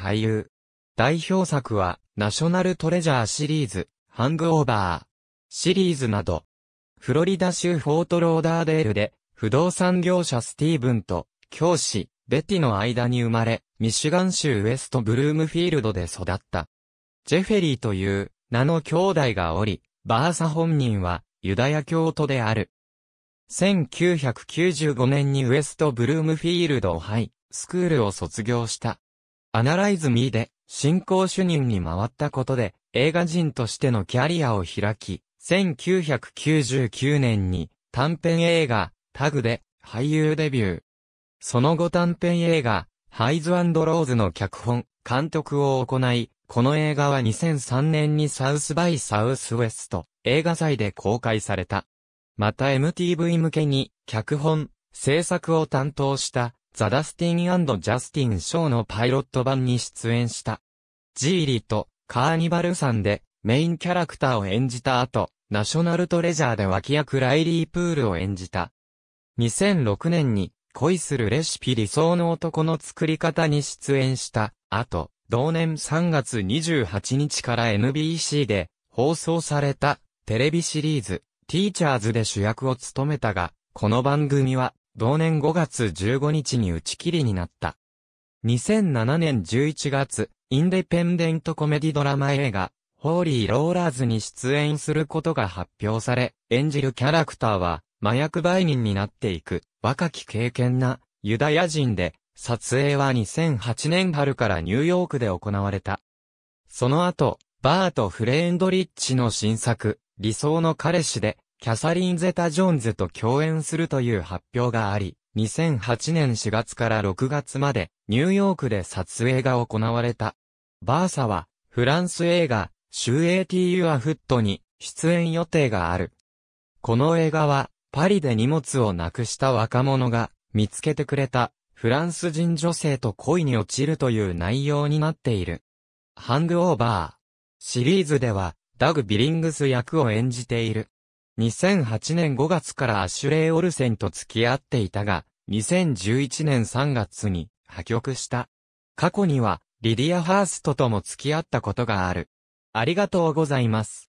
俳優。代表作は、ナショナルトレジャーシリーズ、ハングオーバー、シリーズなど、フロリダ州フォートローダーデールで、不動産業者スティーブンと、教師、ベティの間に生まれ、ミシガン州ウエストブルームフィールドで育った。ジェフェリーという名の兄弟がおり、バーサ本人はユダヤ教徒である。1995年にウエストブルームフィールドをイスクールを卒業した。アナライズ・ミーで、進行主任に回ったことで、映画人としてのキャリアを開き、1999年に短編映画、タグで俳優デビュー。その後短編映画、ハイズローズの脚本、監督を行い、この映画は2003年にサウスバイサウスウェスト映画祭で公開された。また MTV 向けに脚本、制作を担当したザ・ダスティンジャスティン・ショーのパイロット版に出演した。ジーリとカーニバルさんでメインキャラクターを演じた後、ナショナルトレジャーで脇役ライリー・プールを演じた。2006年に恋するレシピ理想の男の作り方に出演した後、同年3月28日から NBC で放送されたテレビシリーズ、ティーチャーズで主役を務めたが、この番組は同年5月15日に打ち切りになった。2007年11月、インデペンデントコメディドラマ映画、ホーリー・ローラーズに出演することが発表され、演じるキャラクターは、麻薬売人になっていく、若き経験な、ユダヤ人で、撮影は2008年春からニューヨークで行われた。その後、バート・フレンドリッチの新作、理想の彼氏で、キャサリン・ゼタ・ジョーンズと共演するという発表があり、2008年4月から6月までニューヨークで撮影が行われた。バーサはフランス映画、シュー・エーティ・ユア・フットに出演予定がある。この映画はパリで荷物をなくした若者が見つけてくれたフランス人女性と恋に落ちるという内容になっている。ハングオーバーシリーズではダグ・ビリングス役を演じている。2008年5月からアシュレイ・オルセンと付き合っていたが、2011年3月に破局した。過去には、リディア・ハーストとも付き合ったことがある。ありがとうございます。